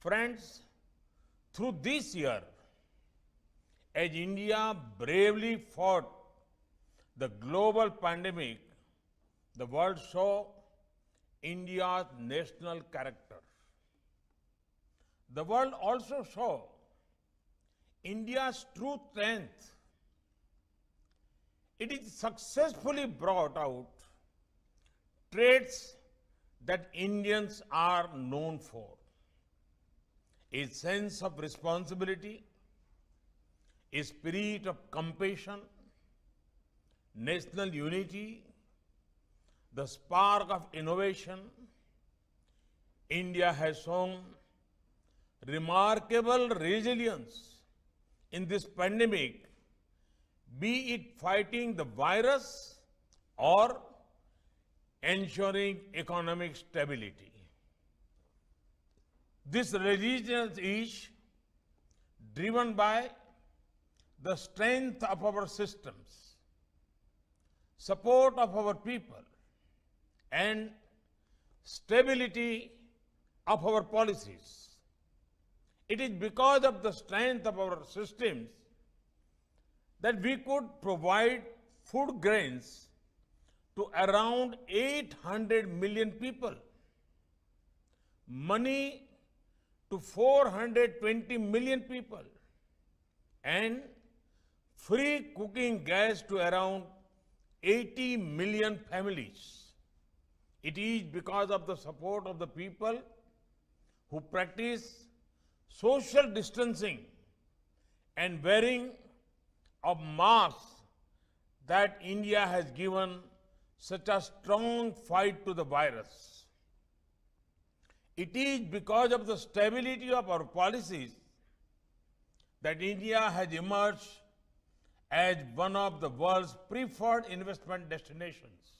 Friends, through this year, as India bravely fought the global pandemic, the world saw India's national character. The world also saw India's true strength. It is successfully brought out traits that Indians are known for a sense of responsibility, a spirit of compassion, national unity, the spark of innovation, India has shown remarkable resilience in this pandemic, be it fighting the virus or ensuring economic stability. This resilience is driven by the strength of our systems, support of our people, and stability of our policies. It is because of the strength of our systems that we could provide food grains to around 800 million people. Money to 420 million people and free cooking gas to around 80 million families. It is because of the support of the people who practice social distancing and wearing of masks that India has given such a strong fight to the virus. It is because of the stability of our policies that India has emerged as one of the world's preferred investment destinations.